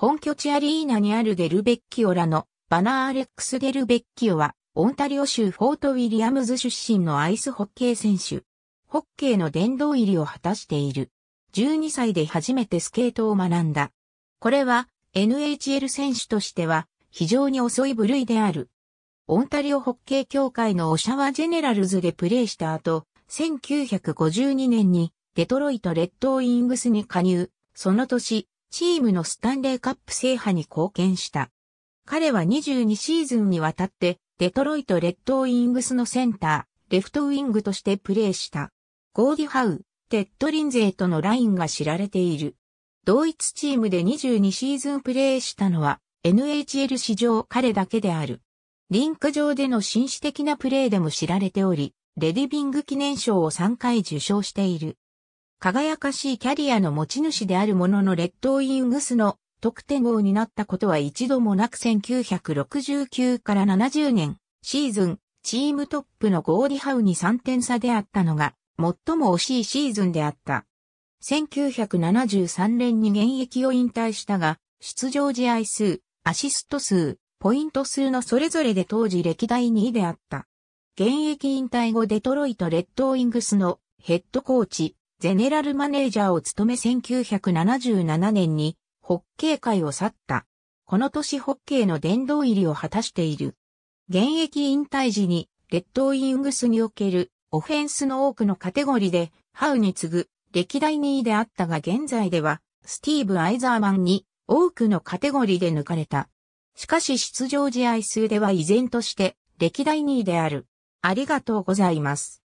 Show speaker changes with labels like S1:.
S1: 本拠地アリーナにあるデルベッキオらのバナーアレックス・デルベッキオは、オンタリオ州フォート・ウィリアムズ出身のアイスホッケー選手。ホッケーの殿堂入りを果たしている。12歳で初めてスケートを学んだ。これは NHL 選手としては非常に遅い部類である。オンタリオホッケー協会のオシャワジェネラルズでプレーした後、1952年にデトロイトレッドウィングスに加入。その年、チームのスタンレーカップ制覇に貢献した。彼は22シーズンにわたって、デトロイト・レッドウィングスのセンター、レフトウィングとしてプレーした。ゴーディ・ハウ、テッド・リンゼーとのラインが知られている。同一チームで22シーズンプレーしたのは、NHL 史上彼だけである。リンク上での紳士的なプレーでも知られており、レディビング記念賞を3回受賞している。輝かしいキャリアの持ち主であるもののレッドウィングスの得点王になったことは一度もなく1969から70年シーズンチームトップのゴーリハウに3点差であったのが最も惜しいシーズンであった。1973年に現役を引退したが出場試合数、アシスト数、ポイント数のそれぞれで当時歴代2位であった。現役引退後デトロイトレッドウィングスのヘッドコーチ、ゼネラルマネージャーを務め1977年にホッケー界を去った。この年ホッケーの殿堂入りを果たしている。現役引退時にレッドウィングスにおけるオフェンスの多くのカテゴリーでハウに次ぐ歴代2位であったが現在ではスティーブ・アイザーマンに多くのカテゴリーで抜かれた。しかし出場試合数では依然として歴代2位である。ありがとうございます。